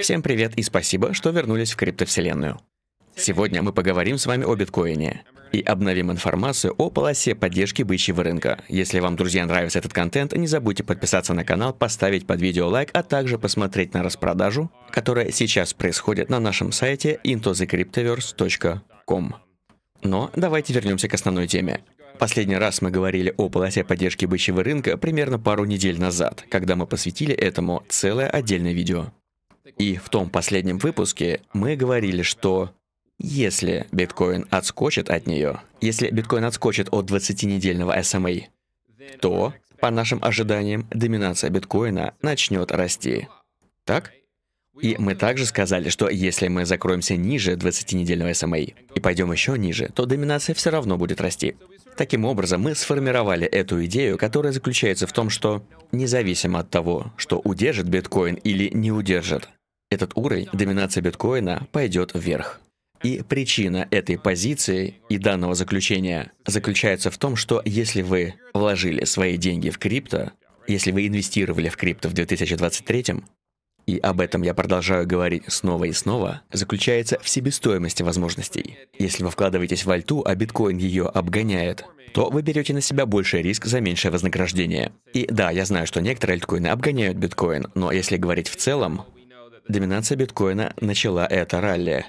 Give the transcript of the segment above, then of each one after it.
Всем привет и спасибо, что вернулись в криптовселенную. Сегодня мы поговорим с вами о биткоине и обновим информацию о полосе поддержки бычьего рынка. Если вам, друзья, нравится этот контент, не забудьте подписаться на канал, поставить под видео лайк, а также посмотреть на распродажу, которая сейчас происходит на нашем сайте intozecryptoverse.com. Но давайте вернемся к основной теме. Последний раз мы говорили о полосе поддержки бычьего рынка примерно пару недель назад, когда мы посвятили этому целое отдельное видео. И в том последнем выпуске мы говорили, что если биткоин отскочит от нее, если биткоин отскочит от 20-недельного SMA, эм то, по нашим ожиданиям, доминация биткоина начнет расти. Так? И мы также сказали, что если мы закроемся ниже 20-недельного SMA эм и пойдем еще ниже, то доминация все равно будет расти. Таким образом, мы сформировали эту идею, которая заключается в том, что независимо от того, что удержит биткоин или не удержит, этот уровень доминации биткоина пойдет вверх. И причина этой позиции и данного заключения заключается в том, что если вы вложили свои деньги в крипто, если вы инвестировали в крипто в 2023, и об этом я продолжаю говорить снова и снова, заключается в себестоимости возможностей. Если вы вкладываетесь в альту, а биткоин ее обгоняет, то вы берете на себя больший риск за меньшее вознаграждение. И да, я знаю, что некоторые альткоины обгоняют биткоин, но если говорить в целом, доминация биткоина начала это ралли.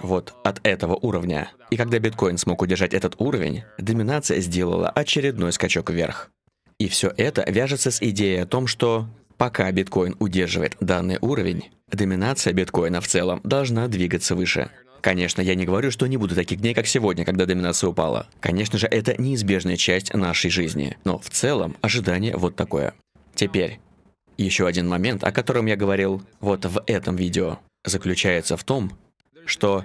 Вот от этого уровня. И когда биткоин смог удержать этот уровень, доминация сделала очередной скачок вверх. И все это вяжется с идеей о том, что Пока биткоин удерживает данный уровень, доминация биткоина в целом должна двигаться выше. Конечно, я не говорю, что не буду таких дней, как сегодня, когда доминация упала. Конечно же, это неизбежная часть нашей жизни. Но в целом ожидание вот такое. Теперь, еще один момент, о котором я говорил вот в этом видео, заключается в том, что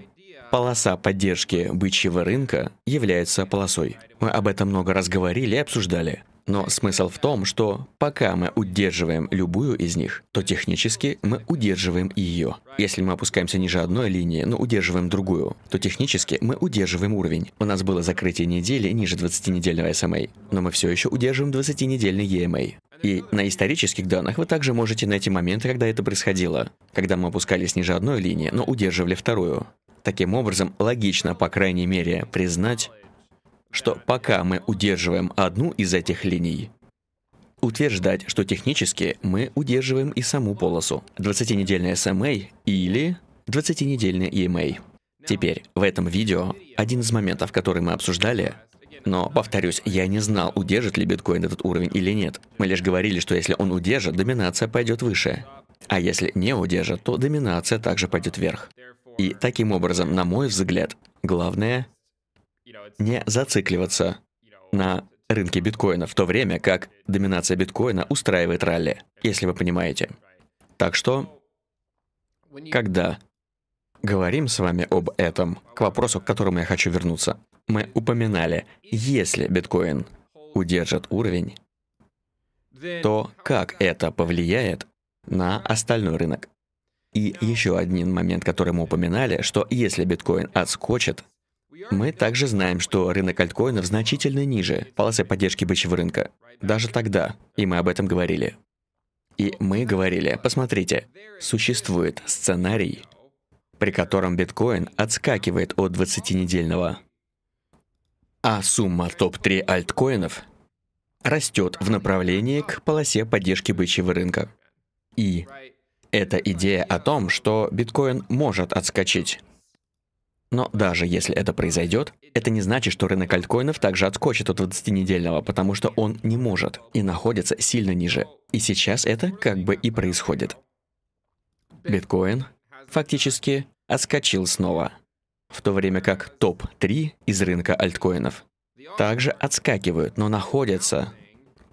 Полоса поддержки бычьего рынка является полосой. Мы об этом много раз говорили и обсуждали. Но смысл в том, что пока мы удерживаем любую из них, то технически мы удерживаем ее. Если мы опускаемся ниже одной линии, но удерживаем другую, то технически мы удерживаем уровень. У нас было закрытие недели ниже 20-недельного SMA, но мы все еще удерживаем 20-недельный EMA. И на исторических данных вы также можете найти моменты, когда это происходило. Когда мы опускались ниже одной линии, но удерживали вторую. Таким образом, логично, по крайней мере, признать, что пока мы удерживаем одну из этих линий, утверждать, что технически мы удерживаем и саму полосу 20-недельная SMA или 20-недельная EMA. Теперь, в этом видео, один из моментов, который мы обсуждали, но, повторюсь, я не знал, удержит ли биткоин этот уровень или нет. Мы лишь говорили, что если он удержит, доминация пойдет выше. А если не удержит, то доминация также пойдет вверх. И таким образом, на мой взгляд, главное не зацикливаться на рынке биткоина, в то время как доминация биткоина устраивает ралли, если вы понимаете. Так что, когда говорим с вами об этом, к вопросу, к которому я хочу вернуться, мы упоминали, если биткоин удержит уровень, то как это повлияет на остальной рынок? И еще один момент, который мы упоминали, что если биткоин отскочит, мы также знаем, что рынок альткоинов значительно ниже полосы поддержки бычьего рынка. Даже тогда, и мы об этом говорили. И мы говорили, посмотрите, существует сценарий, при котором биткоин отскакивает от 20-недельного, а сумма топ-3 альткоинов растет в направлении к полосе поддержки бычьего рынка. И это идея о том, что биткоин может отскочить. Но даже если это произойдет, это не значит, что рынок альткоинов также отскочит от 20-недельного, потому что он не может и находится сильно ниже. И сейчас это как бы и происходит. Биткоин фактически отскочил снова, в то время как топ-3 из рынка альткоинов также отскакивают, но находятся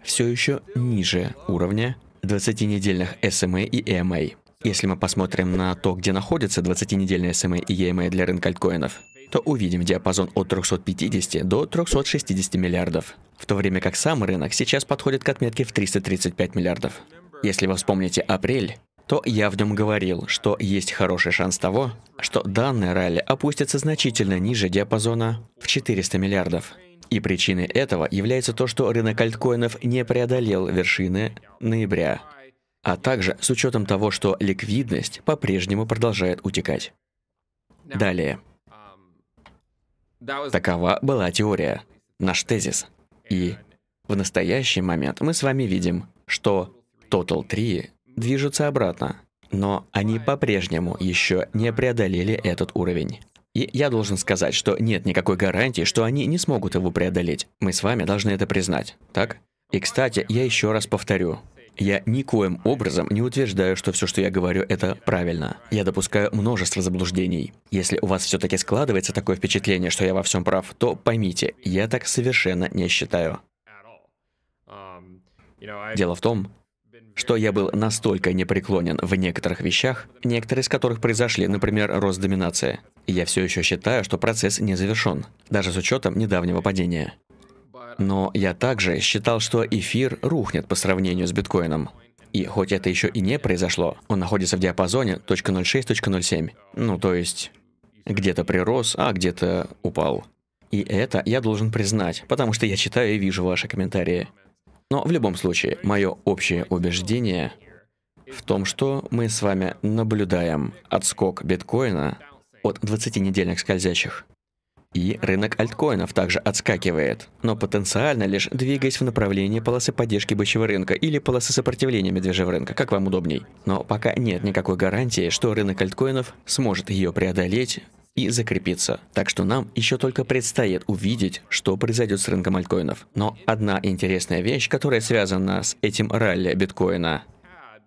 все еще ниже уровня 20-недельных SMA эм э и EMA. Эм Если мы посмотрим на то, где находятся 20-недельные SMA эм э и EMA для рынка альткоинов, то увидим диапазон от 350 до 360 миллиардов, в то время как сам рынок сейчас подходит к отметке в 335 миллиардов. Если вы вспомните апрель, то я в нем говорил, что есть хороший шанс того, что данное ралли опустится значительно ниже диапазона в 400 миллиардов. И причиной этого является то, что рынок альткоинов не преодолел вершины ноября, а также с учетом того, что ликвидность по-прежнему продолжает утекать. Далее. Такова была теория, наш тезис. И в настоящий момент мы с вами видим, что Total 3 движутся обратно, но они по-прежнему еще не преодолели этот уровень. И я должен сказать, что нет никакой гарантии, что они не смогут его преодолеть. Мы с вами должны это признать, так? И, кстати, я еще раз повторю. Я никоим образом не утверждаю, что все, что я говорю, это правильно. Я допускаю множество заблуждений. Если у вас все-таки складывается такое впечатление, что я во всем прав, то поймите, я так совершенно не считаю. Um, Дело в том, что я был настолько непреклонен в некоторых вещах, некоторые из которых произошли, например, рост доминации. Я все еще считаю, что процесс не завершен, даже с учетом недавнего падения. Но я также считал, что эфир рухнет по сравнению с биткоином. И хоть это еще и не произошло, он находится в диапазоне 006 Ну, то есть, где-то прирос, а где-то упал. И это я должен признать, потому что я читаю и вижу ваши комментарии. Но в любом случае, мое общее убеждение в том, что мы с вами наблюдаем отскок биткоина от 20-недельных скользящих. И рынок альткоинов также отскакивает, но потенциально лишь двигаясь в направлении полосы поддержки бычьего рынка или полосы сопротивления медвежьего рынка, как вам удобней. Но пока нет никакой гарантии, что рынок альткоинов сможет ее преодолеть и закрепиться. Так что нам еще только предстоит увидеть, что произойдет с рынком альткоинов. Но одна интересная вещь, которая связана с этим ралли биткоина,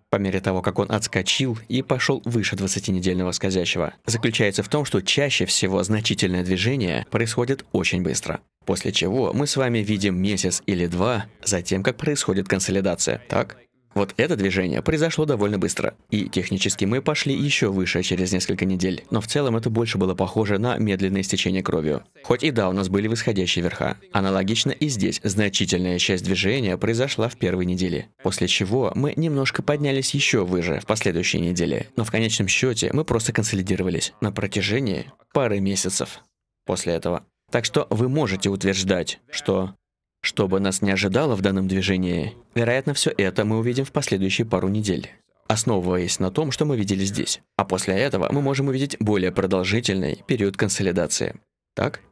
по мере того, как он отскочил и пошел выше 20-недельного скользящего, заключается в том, что чаще всего значительное движение происходит очень быстро. После чего мы с вами видим месяц или два затем как происходит консолидация, так? Вот это движение произошло довольно быстро, и технически мы пошли еще выше через несколько недель, но в целом это больше было похоже на медленное стечение кровью. Хоть и да, у нас были восходящие верха. Аналогично и здесь значительная часть движения произошла в первой неделе, после чего мы немножко поднялись еще выше в последующей неделе, но в конечном счете мы просто консолидировались на протяжении пары месяцев после этого. Так что вы можете утверждать, что что бы нас не ожидало в данном движении, вероятно, все это мы увидим в последующие пару недель основываясь на том, что мы видели здесь. А после этого мы можем увидеть более продолжительный период консолидации. Так?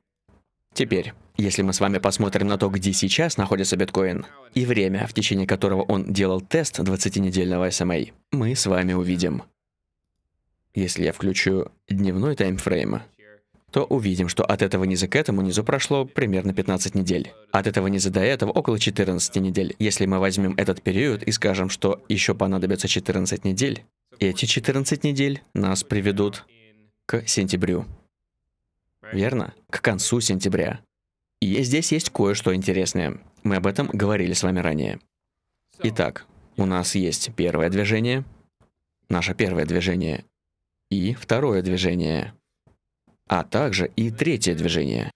Теперь, если мы с вами посмотрим на то, где сейчас находится биткоин, и время, в течение которого он делал тест 20-недельного SMA, эм мы с вами увидим. Если я включу дневной таймфрейм, то увидим, что от этого низа к этому низу прошло примерно 15 недель. От этого низа до этого около 14 недель. Если мы возьмем этот период и скажем, что еще понадобится 14 недель, эти 14 недель нас приведут к сентябрю. Верно? К концу сентября. И здесь есть кое-что интересное. Мы об этом говорили с вами ранее. Итак, у нас есть первое движение, наше первое движение и второе движение — а также и третье движение.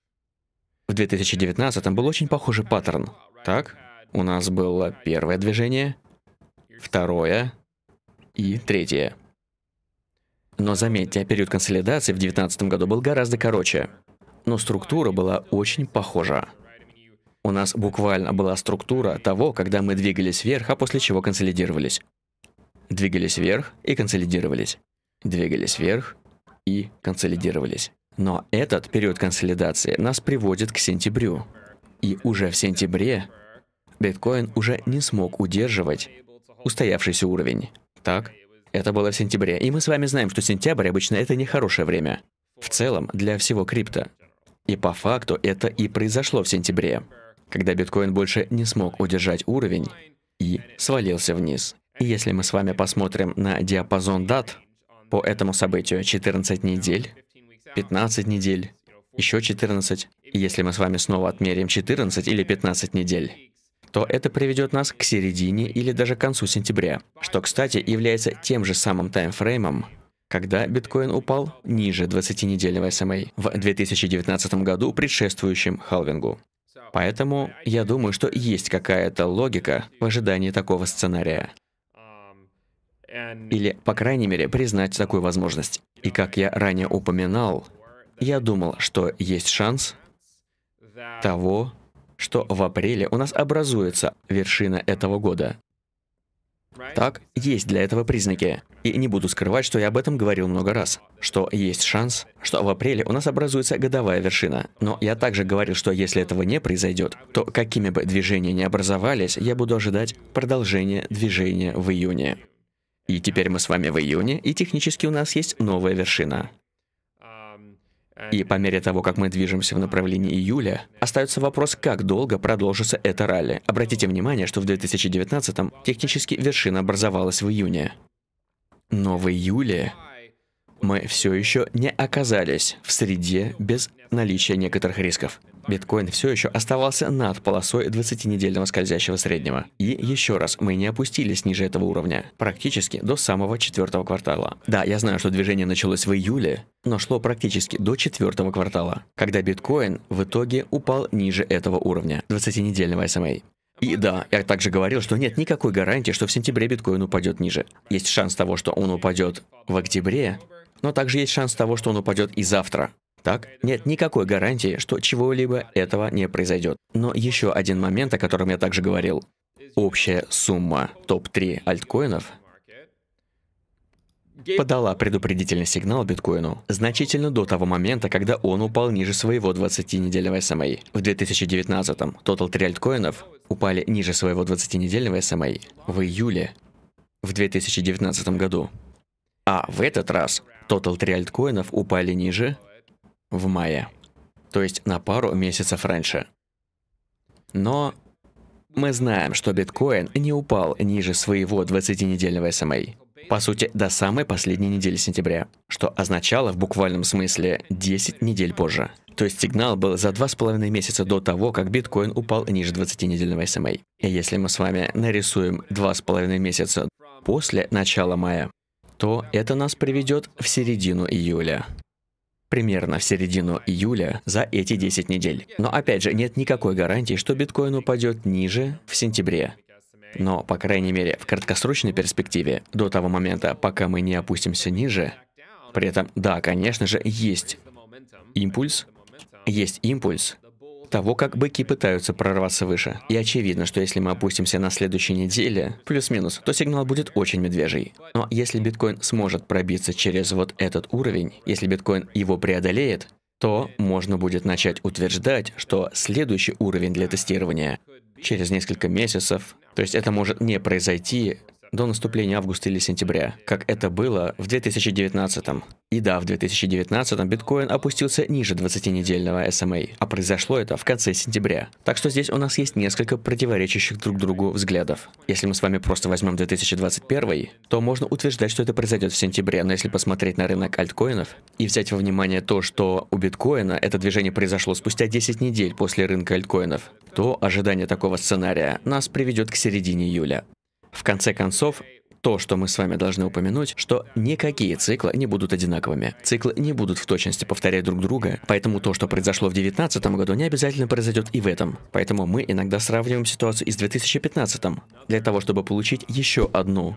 В 2019 был очень похожий паттерн. Так, у нас было первое движение, второе и третье. Но заметьте, период консолидации в 2019 году был гораздо короче, но структура была очень похожа. У нас буквально была структура того, когда мы двигались вверх, а после чего консолидировались. Двигались вверх и консолидировались. Двигались вверх и консолидировались. Но этот период консолидации нас приводит к сентябрю. И уже в сентябре биткоин уже не смог удерживать устоявшийся уровень. Так? Это было в сентябре. И мы с вами знаем, что сентябрь обычно это не хорошее время. В целом, для всего крипто. И по факту это и произошло в сентябре, когда биткоин больше не смог удержать уровень и свалился вниз. И если мы с вами посмотрим на диапазон дат по этому событию 14 недель, 15 недель, еще 14. И если мы с вами снова отмерим 14 или 15 недель, то это приведет нас к середине или даже к концу сентября, что, кстати, является тем же самым таймфреймом, когда биткоин упал ниже 20-недельного SMA эм в 2019 году, предшествующем халвингу. Поэтому я думаю, что есть какая-то логика в ожидании такого сценария. Um, или, по крайней мере, признать такую возможность. И как я ранее упоминал, я думал, что есть шанс того, что в апреле у нас образуется вершина этого года. Так, есть для этого признаки. И не буду скрывать, что я об этом говорил много раз, что есть шанс, что в апреле у нас образуется годовая вершина. Но я также говорил, что если этого не произойдет, то какими бы движения ни образовались, я буду ожидать продолжения движения в июне. И теперь мы с вами в июне, и технически у нас есть новая вершина. И по мере того, как мы движемся в направлении июля, остается вопрос, как долго продолжится это ралли. Обратите внимание, что в 2019-м технически вершина образовалась в июне. Но в июле мы все еще не оказались в среде без наличия некоторых рисков. Биткоин все еще оставался над полосой 20-недельного скользящего среднего. И еще раз, мы не опустились ниже этого уровня, практически до самого четвертого квартала. Да, я знаю, что движение началось в июле, но шло практически до четвертого квартала, когда биткоин в итоге упал ниже этого уровня, 20-недельного SMA. Эм и да, я также говорил, что нет никакой гарантии, что в сентябре биткоин упадет ниже. Есть шанс того, что он упадет в октябре, но также есть шанс того, что он упадет и завтра. Так, нет никакой гарантии, что чего-либо этого не произойдет. Но еще один момент, о котором я также говорил. Общая сумма топ-3 альткоинов подала предупредительный сигнал биткоину значительно до того момента, когда он упал ниже своего 20-недельного SMA. Эм в 2019-м тотал 3 альткоинов упали ниже своего 20-недельного SMA эм в июле в 2019 году. А в этот раз тотал 3 альткоинов упали ниже в мае, то есть на пару месяцев раньше. Но мы знаем, что биткоин не упал ниже своего 20-недельного SMA. Эм По сути, до самой последней недели сентября, что означало в буквальном смысле 10 недель позже. То есть сигнал был за 2,5 месяца до того, как биткоин упал ниже 20-недельного SMA. Эм И если мы с вами нарисуем 2,5 месяца после начала мая, то это нас приведет в середину июля примерно в середину июля за эти 10 недель. Но опять же, нет никакой гарантии, что биткоин упадет ниже в сентябре. Но, по крайней мере, в краткосрочной перспективе, до того момента, пока мы не опустимся ниже, при этом, да, конечно же, есть импульс, есть импульс, того, как быки пытаются прорваться выше. И очевидно, что если мы опустимся на следующей неделе, плюс-минус, то сигнал будет очень медвежий. Но если биткоин сможет пробиться через вот этот уровень, если биткоин его преодолеет, то можно будет начать утверждать, что следующий уровень для тестирования через несколько месяцев, то есть это может не произойти, до наступления августа или сентября, как это было в 2019. м И да, в 2019 м биткоин опустился ниже 20-недельного SMA, эм а произошло это в конце сентября. Так что здесь у нас есть несколько противоречащих друг другу взглядов. Если мы с вами просто возьмем 2021, то можно утверждать, что это произойдет в сентябре, но если посмотреть на рынок альткоинов и взять во внимание то, что у биткоина это движение произошло спустя 10 недель после рынка альткоинов, то ожидание такого сценария нас приведет к середине июля. В конце концов, то, что мы с вами должны упомянуть, что никакие циклы не будут одинаковыми. Циклы не будут в точности повторять друг друга, поэтому то, что произошло в 2019 году, не обязательно произойдет и в этом. Поэтому мы иногда сравниваем ситуацию и с 2015. Для того, чтобы получить еще одну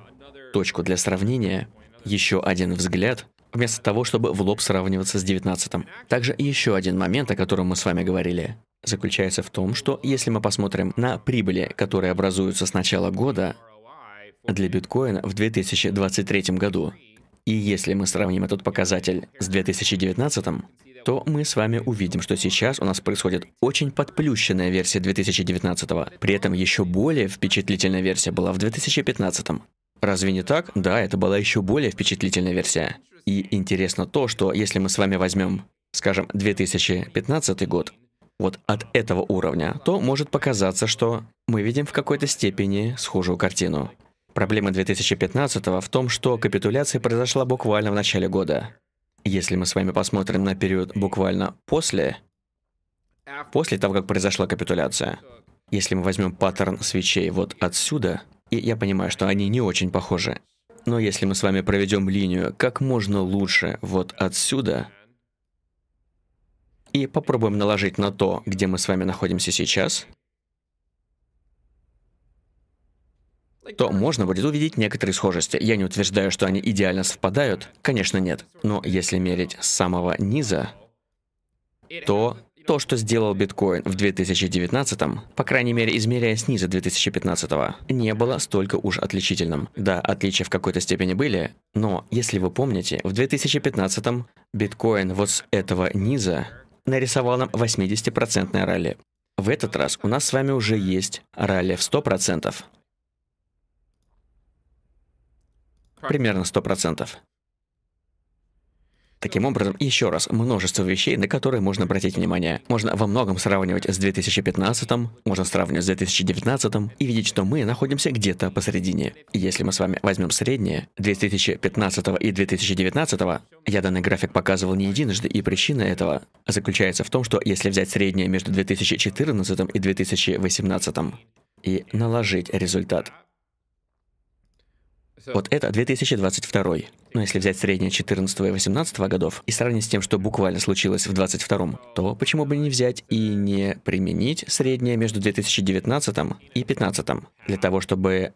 точку для сравнения, еще один взгляд, вместо того, чтобы в лоб сравниваться с 19 -м. Также еще один момент, о котором мы с вами говорили, заключается в том, что если мы посмотрим на прибыли, которые образуются с начала года, для биткоина в 2023 году. И если мы сравним этот показатель с 2019, то мы с вами увидим, что сейчас у нас происходит очень подплющенная версия 2019. При этом еще более впечатлительная версия была в 2015. Разве не так? Да, это была еще более впечатлительная версия. И интересно то, что если мы с вами возьмем, скажем, 2015 год, вот от этого уровня, то может показаться, что мы видим в какой-то степени схожую картину. Проблема 2015 в том, что капитуляция произошла буквально в начале года. Если мы с вами посмотрим на период буквально после, после того, как произошла капитуляция, если мы возьмем паттерн свечей вот отсюда, и я понимаю, что они не очень похожи, но если мы с вами проведем линию как можно лучше вот отсюда, и попробуем наложить на то, где мы с вами находимся сейчас, то можно будет увидеть некоторые схожести. Я не утверждаю, что они идеально совпадают, конечно нет. Но если мерить с самого низа, то то, что сделал биткоин в 2019, м по крайней мере, измеряя снизу 2015, го не было столько уж отличительным. Да, отличия в какой-то степени были, но, если вы помните, в 2015 м биткоин вот с этого низа нарисовал нам 80% ралли. В этот раз у нас с вами уже есть ралли в 100%, Примерно 100%. Таким ну. образом, еще раз, множество вещей, на которые можно обратить внимание. Можно во многом сравнивать с 2015, можно сравнивать с 2019 и видеть, что мы находимся где-то посередине. если мы с вами возьмем среднее 2015 и 2019, я данный график показывал не единожды, и причина этого заключается в том, что если взять среднее между 2014 и 2018 и наложить результат вот это 2022. Но ну, если взять среднее 14 и 18 годов и сравнить с тем, что буквально случилось в 22, то почему бы не взять и не применить среднее между 2019 и 15 для того, чтобы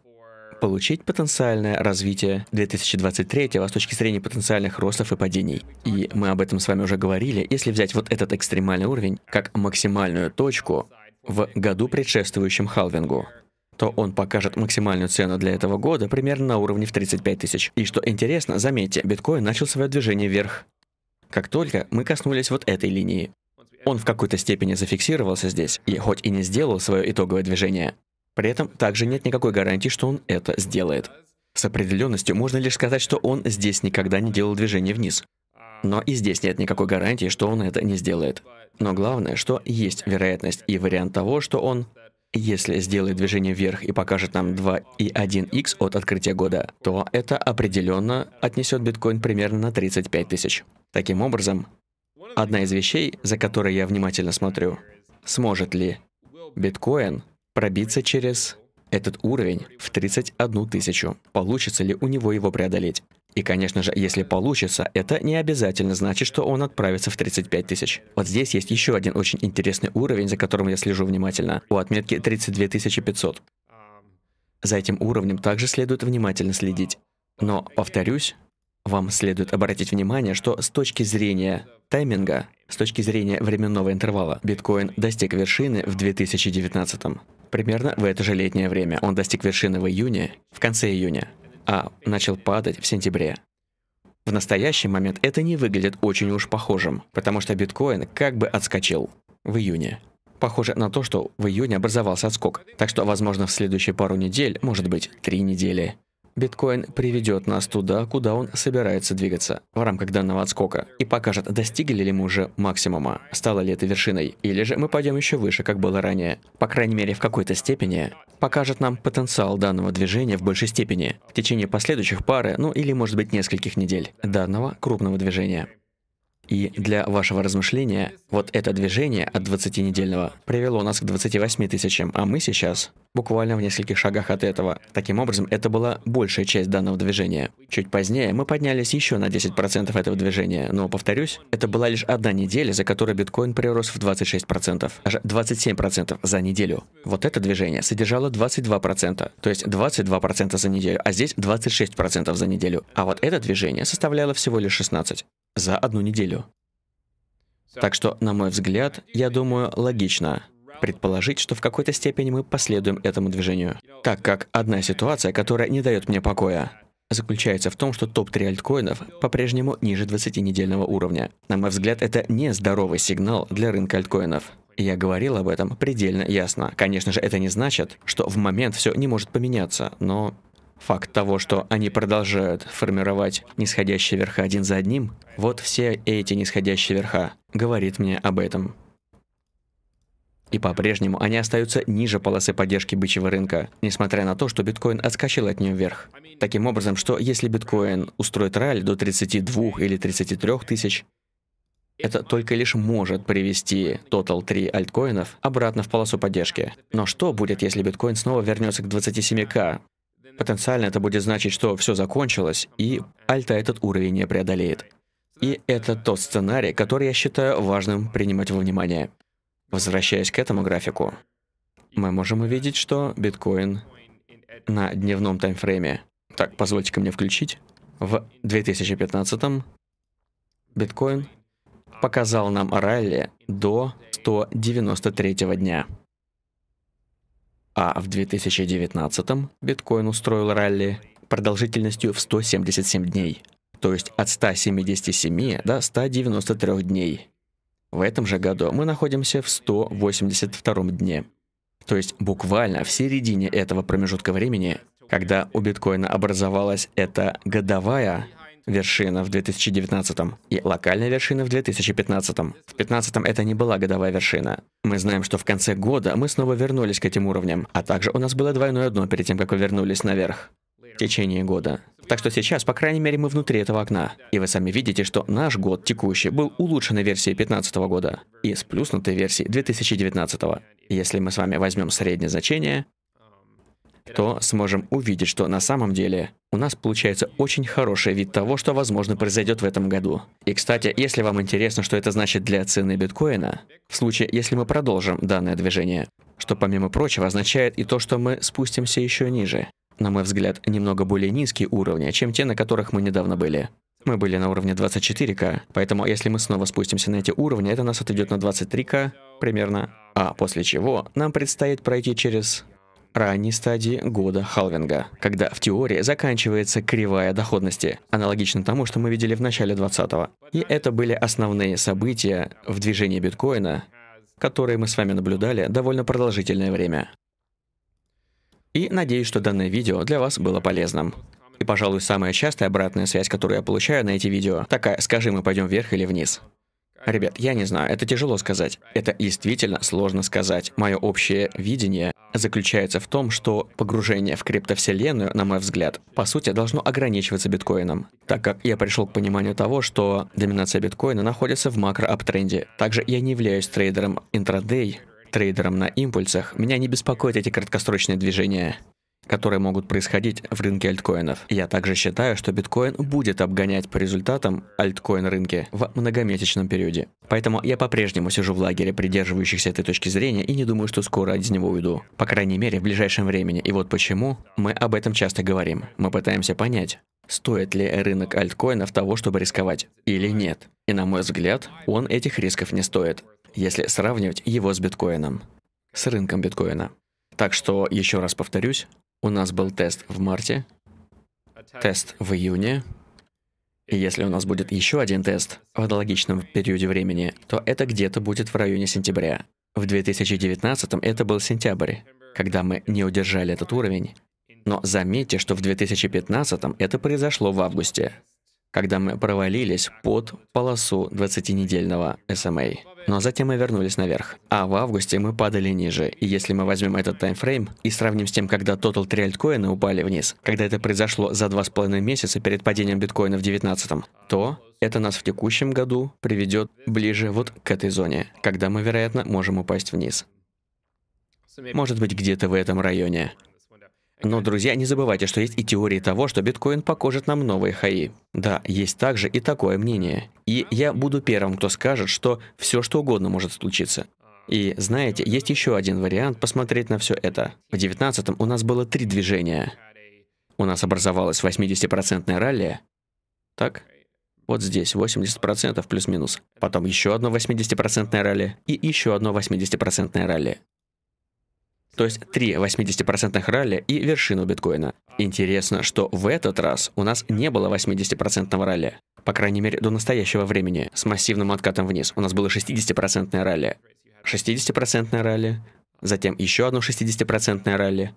получить потенциальное развитие 2023 с точки зрения потенциальных ростов и падений. И мы об этом с вами уже говорили. Если взять вот этот экстремальный уровень как максимальную точку в году, предшествующем халвингу, то он покажет максимальную цену для этого года примерно на уровне в 35 тысяч. И что интересно, заметьте, биткоин начал свое движение вверх. Как только мы коснулись вот этой линии. Он в какой-то степени зафиксировался здесь, и хоть и не сделал свое итоговое движение. При этом также нет никакой гарантии, что он это сделает. С определенностью можно лишь сказать, что он здесь никогда не делал движение вниз. Но и здесь нет никакой гарантии, что он это не сделает. Но главное, что есть вероятность и вариант того, что он если сделает движение вверх и покажет нам 2 и 1x от открытия года, то это определенно отнесет биткоин примерно на 35 тысяч. Таким образом, одна из вещей, за которой я внимательно смотрю, сможет ли биткоин пробиться через этот уровень в 31 тысячу. Получится ли у него его преодолеть? И, конечно же, если получится, это не обязательно значит, что он отправится в 35 тысяч. Вот здесь есть еще один очень интересный уровень, за которым я слежу внимательно, у отметки 32 500. За этим уровнем также следует внимательно следить. Но, повторюсь, вам следует обратить внимание, что с точки зрения тайминга, с точки зрения временного интервала, биткоин достиг вершины в 2019 м Примерно в это же летнее время. Он достиг вершины в июне, в конце июня а начал падать в сентябре. В настоящий момент это не выглядит очень уж похожим, потому что биткоин как бы отскочил в июне. Похоже на то, что в июне образовался отскок, так что, возможно, в следующие пару недель, может быть, три недели, Биткоин приведет нас туда, куда он собирается двигаться в рамках данного отскока и покажет, достигли ли мы уже максимума, стало ли это вершиной, или же мы пойдем еще выше, как было ранее. По крайней мере, в какой-то степени покажет нам потенциал данного движения в большей степени в течение последующих пары, ну или может быть нескольких недель данного крупного движения. И для вашего размышления, вот это движение от 20-недельного привело нас к 28 тысячам, а мы сейчас буквально в нескольких шагах от этого. Таким образом, это была большая часть данного движения. Чуть позднее мы поднялись еще на 10% этого движения, но, повторюсь, это была лишь одна неделя, за которой биткоин прирос в 26%, аж 27% за неделю. Вот это движение содержало 22%, то есть 22% за неделю, а здесь 26% за неделю. А вот это движение составляло всего лишь 16% за одну неделю. Так что, на мой взгляд, я думаю, логично предположить, что в какой-то степени мы последуем этому движению. Так как одна ситуация, которая не дает мне покоя, заключается в том, что топ-3 альткоинов по-прежнему ниже 20-недельного уровня. На мой взгляд, это не здоровый сигнал для рынка альткоинов. Я говорил об этом предельно ясно. Конечно же, это не значит, что в момент все не может поменяться, но Факт того, что они продолжают формировать нисходящие верха один за одним, вот все эти нисходящие верха, говорит мне об этом. И по-прежнему они остаются ниже полосы поддержки бычьего рынка, несмотря на то, что биткоин отскочил от нее вверх. Таким образом, что если биткоин устроит ралли до 32 или 33 тысяч, это только лишь может привести Total 3 альткоинов обратно в полосу поддержки. Но что будет, если биткоин снова вернется к 27к Потенциально это будет значить, что все закончилось, и Альта этот уровень не преодолеет. И это тот сценарий, который я считаю важным принимать во внимание. Возвращаясь к этому графику, мы можем увидеть, что биткоин на дневном таймфрейме, так, позвольте-ка мне включить, в 2015 м биткоин показал нам ралли до 193 дня а в 2019 биткоин устроил ралли продолжительностью в 177 дней, то есть от 177 до 193 дней. В этом же году мы находимся в 182 дне. То есть буквально в середине этого промежутка времени, когда у биткоина образовалась эта годовая вершина в 2019 м и локальная вершина в 2015. м В 2015 это не была годовая вершина. Мы знаем, что в конце года мы снова вернулись к этим уровням, а также у нас было двойное дно перед тем, как вы вернулись наверх в течение года. Так что сейчас, по крайней мере, мы внутри этого окна. И вы сами видите, что наш год текущий был улучшенной версией 2015 года и сплюснутой версией 2019. Если мы с вами возьмем среднее значение, то сможем увидеть, что на самом деле у нас получается очень хороший вид того, что возможно произойдет в этом году. И, кстати, если вам интересно, что это значит для цены биткоина, в случае, если мы продолжим данное движение, что, помимо прочего, означает и то, что мы спустимся еще ниже. На мой взгляд, немного более низкие уровни, чем те, на которых мы недавно были. Мы были на уровне 24к, поэтому если мы снова спустимся на эти уровни, это нас отведет на 23к примерно. А после чего нам предстоит пройти через ранней стадии года халвинга, когда в теории заканчивается кривая доходности, аналогично тому, что мы видели в начале 20-го. И это были основные события в движении биткоина, которые мы с вами наблюдали довольно продолжительное время. И надеюсь, что данное видео для вас было полезным. И, пожалуй, самая частая обратная связь, которую я получаю на эти видео, такая, скажи, мы пойдем вверх или вниз. Ребят, я не знаю, это тяжело сказать. Это действительно сложно сказать. Мое общее видение заключается в том, что погружение в криптовселенную, на мой взгляд, по сути, должно ограничиваться биткоином, так как я пришел к пониманию того, что доминация биткоина находится в макро-аптренде. Также я не являюсь трейдером интрадей, трейдером на импульсах, меня не беспокоят эти краткосрочные движения которые могут происходить в рынке альткоинов. Я также считаю, что биткоин будет обгонять по результатам альткоин рынки в многомесячном периоде. Поэтому я по-прежнему сижу в лагере придерживающихся этой точки зрения и не думаю, что скоро из него уйду. По крайней мере, в ближайшем времени. И вот почему мы об этом часто говорим. Мы пытаемся понять, стоит ли рынок альткоинов того, чтобы рисковать, или нет. И на мой взгляд, он этих рисков не стоит, если сравнивать его с биткоином, с рынком биткоина. Так что, еще раз повторюсь, у нас был тест в марте, тест в июне. И если у нас будет еще один тест в аналогичном периоде времени, то это где-то будет в районе сентября. В 2019 это был сентябрь, когда мы не удержали этот уровень. Но заметьте, что в 2015 это произошло в августе когда мы провалились под полосу 20-недельного SMA. Но ну, а затем мы вернулись наверх. А в августе мы падали ниже. И если мы возьмем этот таймфрейм и сравним с тем, когда Total 3 альткоина упали вниз, когда это произошло за 2,5 месяца перед падением биткоина в 19 то это нас в текущем году приведет ближе вот к этой зоне, когда мы, вероятно, можем упасть вниз. Может быть, где-то в этом районе. Но, друзья, не забывайте, что есть и теории того, что биткоин покажет нам новые хаи. Да, есть также и такое мнение. И я буду первым, кто скажет, что все что угодно может случиться. И знаете, есть еще один вариант посмотреть на все это. В 19-м у нас было три движения. У нас образовалось 80 ралли. Так? Вот здесь 80% плюс-минус. Потом еще одно 80 ралли и еще одно 80 ралли то есть три 80% ралли и вершину биткоина. Интересно, что в этот раз у нас не было 80% ралли. По крайней мере, до настоящего времени, с массивным откатом вниз, у нас было 60% ралли. 60% ралли, затем еще одно 60% ралли.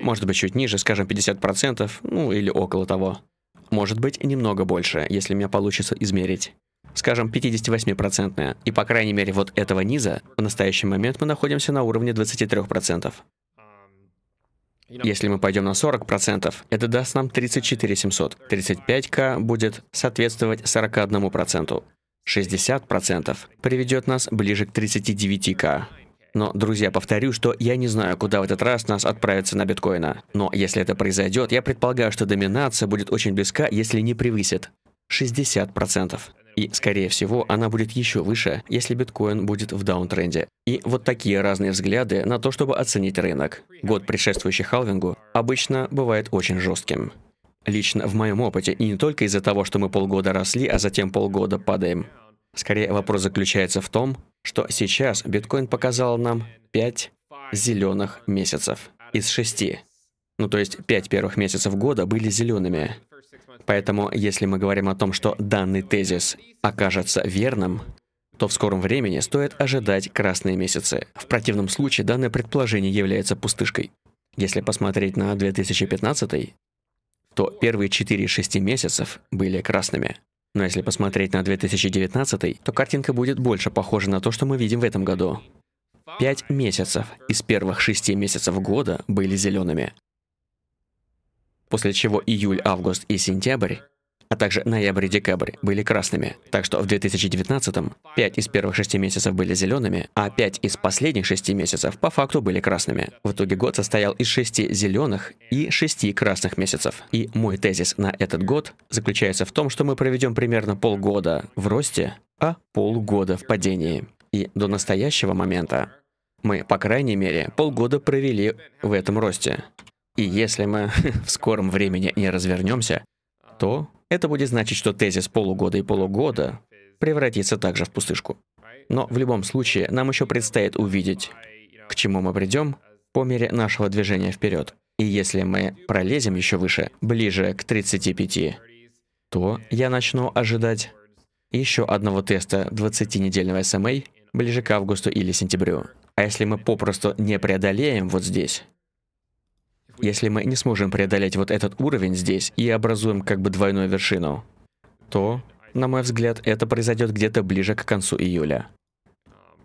Может быть, чуть ниже, скажем, 50%, ну или около того. Может быть, немного больше, если меня получится измерить скажем, 58%, процентная, и по крайней мере вот этого низа, в настоящий момент мы находимся на уровне 23%. Если мы пойдем на 40%, это даст нам 34 700. 35к будет соответствовать 41%. 60% приведет нас ближе к 39к. Но, друзья, повторю, что я не знаю, куда в этот раз нас отправится на биткоина. Но если это произойдет, я предполагаю, что доминация будет очень близка, если не превысит 60%. И, скорее всего, она будет еще выше, если биткоин будет в даунтренде. И вот такие разные взгляды на то, чтобы оценить рынок. Год, предшествующий халвингу, обычно бывает очень жестким. Лично в моем опыте, и не только из-за того, что мы полгода росли, а затем полгода падаем. Скорее вопрос заключается в том, что сейчас биткоин показал нам 5 зеленых месяцев из 6. Ну то есть 5 первых месяцев года были зелеными. Поэтому, если мы говорим о том, что данный тезис окажется верным, то в скором времени стоит ожидать красные месяцы. В противном случае данное предположение является пустышкой. Если посмотреть на 2015, то первые 4 из 6 месяцев были красными. Но если посмотреть на 2019, то картинка будет больше похожа на то, что мы видим в этом году. Пять месяцев из первых шести месяцев года были зелеными, после чего июль, август и сентябрь а также ноябрь и декабрь были красными. Так что в 2019-м 5 из первых 6 месяцев были зелеными, а 5 из последних 6 месяцев по факту были красными. В итоге год состоял из 6 зеленых и 6 красных месяцев. И мой тезис на этот год заключается в том, что мы проведем примерно полгода в росте, а полгода в падении. И до настоящего момента мы, по крайней мере, полгода провели в этом росте. И если мы в скором времени не развернемся, то это будет значить, что тезис полугода и полугода превратится также в пустышку. Но в любом случае, нам еще предстоит увидеть, к чему мы придем по мере нашего движения вперед. И если мы пролезем еще выше, ближе к 35, то я начну ожидать еще одного теста 20-недельного SMA эм ближе к августу или сентябрю. А если мы попросту не преодолеем вот здесь, если мы не сможем преодолеть вот этот уровень здесь и образуем как бы двойную вершину, то, на мой взгляд, это произойдет где-то ближе к концу июля.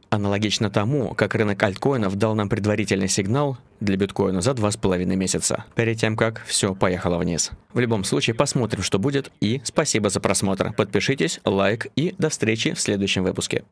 Аналогично тому, как рынок альткоинов дал нам предварительный сигнал для биткоина за два с половиной месяца, перед тем как все поехало вниз. В любом случае, посмотрим, что будет, и спасибо за просмотр. Подпишитесь, лайк, и до встречи в следующем выпуске.